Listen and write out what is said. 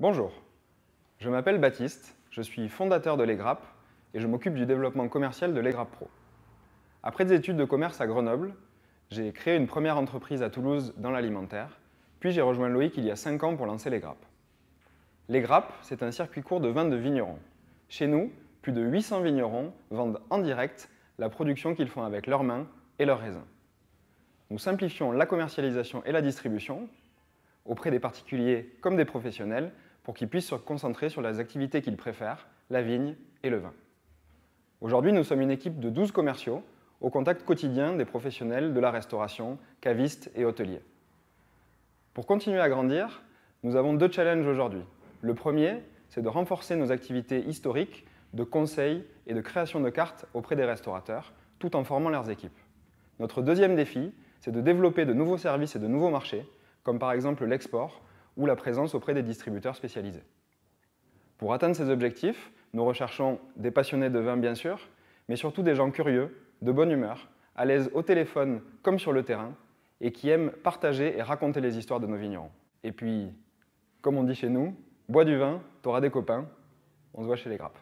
Bonjour, je m'appelle Baptiste, je suis fondateur de l'EGRAP et je m'occupe du développement commercial de l'EGRAP Pro. Après des études de commerce à Grenoble, j'ai créé une première entreprise à Toulouse dans l'alimentaire, puis j'ai rejoint Loïc il y a 5 ans pour lancer Les Les Grappes, c'est un circuit court de vins de vignerons. Chez nous, plus de 800 vignerons vendent en direct la production qu'ils font avec leurs mains et leurs raisins. Nous simplifions la commercialisation et la distribution auprès des particuliers comme des professionnels pour qu'ils puissent se concentrer sur les activités qu'ils préfèrent, la vigne et le vin. Aujourd'hui, nous sommes une équipe de 12 commerciaux au contact quotidien des professionnels de la restauration, cavistes et hôteliers. Pour continuer à grandir, nous avons deux challenges aujourd'hui. Le premier, c'est de renforcer nos activités historiques de conseil et de création de cartes auprès des restaurateurs, tout en formant leurs équipes. Notre deuxième défi, c'est de développer de nouveaux services et de nouveaux marchés comme par exemple l'export ou la présence auprès des distributeurs spécialisés. Pour atteindre ces objectifs, nous recherchons des passionnés de vin bien sûr, mais surtout des gens curieux, de bonne humeur, à l'aise au téléphone comme sur le terrain, et qui aiment partager et raconter les histoires de nos vignerons. Et puis, comme on dit chez nous, bois du vin, t'auras des copains, on se voit chez les grappes.